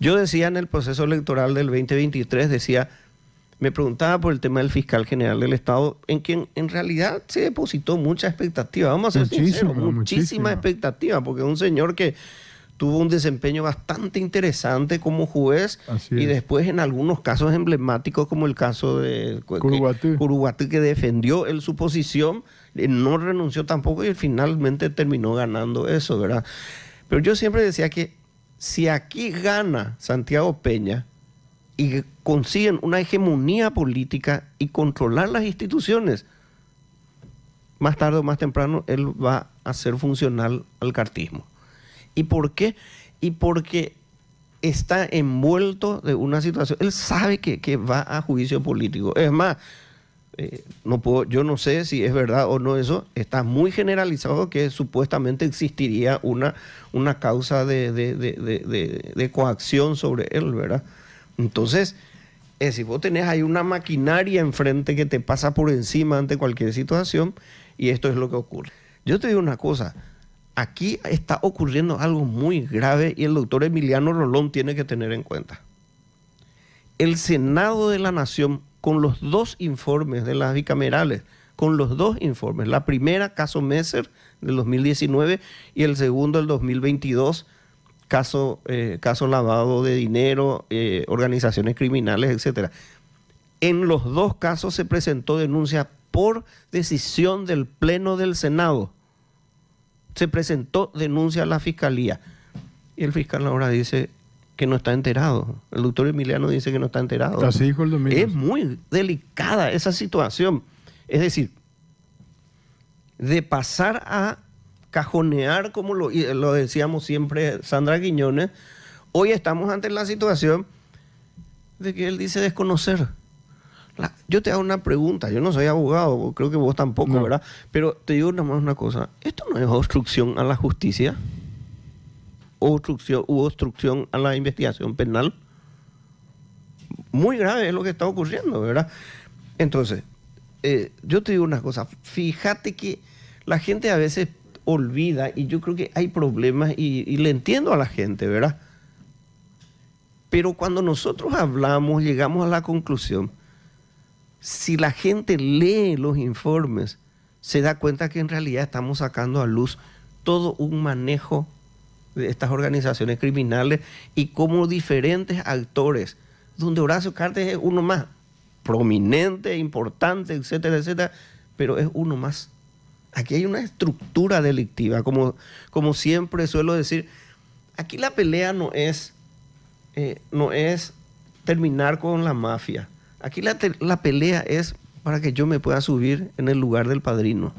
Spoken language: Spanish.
Yo decía en el proceso electoral del 2023, decía, me preguntaba por el tema del fiscal general del Estado, en quien en realidad se depositó mucha expectativa. Vamos a ser muchísima, sinceros, muchísima expectativa, porque un señor que tuvo un desempeño bastante interesante como juez y después en algunos casos emblemáticos como el caso de Curuguatú, que, que defendió él su posición, eh, no renunció tampoco y finalmente terminó ganando eso, ¿verdad? Pero yo siempre decía que si aquí gana Santiago Peña y consiguen una hegemonía política y controlar las instituciones, más tarde o más temprano él va a ser funcional al cartismo. ¿Y por qué? Y porque está envuelto de una situación, él sabe que, que va a juicio político. Es más, eh, no puedo, yo no sé si es verdad o no eso, está muy generalizado que supuestamente existiría una, una causa de, coacción sobre él, ¿verdad? Entonces, eh, si vos tenés ahí una maquinaria enfrente que te pasa por encima ante cualquier situación, y esto es lo que ocurre. Yo te digo una cosa, aquí está ocurriendo algo muy grave y el doctor Emiliano Rolón tiene que tener en cuenta. El Senado de la Nación con los dos informes de las bicamerales, con los dos informes. La primera, caso Messer del 2019, y el segundo, el 2022, caso, eh, caso lavado de dinero, eh, organizaciones criminales, etcétera. En los dos casos se presentó denuncia por decisión del Pleno del Senado. Se presentó denuncia a la Fiscalía. Y el fiscal ahora dice, que no está enterado. El doctor Emiliano dice que no está enterado. Es muy delicada esa situación. Es decir, de pasar a cajonear, como lo, decíamos siempre Sandra Guiñones, hoy estamos ante la situación de que él dice desconocer. yo te hago una pregunta, yo no soy abogado, creo que vos tampoco, ¿verdad? Pero te digo nada más una cosa, ¿esto no es obstrucción a la justicia? obstrucción, obstrucción a la investigación penal. Muy grave es lo que está ocurriendo, ¿verdad? Entonces, eh, yo te digo una cosa, fíjate que la gente a veces olvida y yo creo que hay problemas y le entiendo a la gente, ¿verdad? Pero cuando nosotros hablamos, llegamos a la conclusión, si la gente lee los informes, se da cuenta que en realidad estamos sacando a luz todo un manejo de estas organizaciones criminales y como diferentes actores, donde Horacio Cartes es uno más, prominente, importante, etcétera, etcétera, pero es uno más. Aquí hay una estructura delictiva, como, como siempre suelo decir, aquí la pelea no es, eh, no es terminar con la mafia, aquí la pelea es para que yo me pueda subir en el lugar del padrino.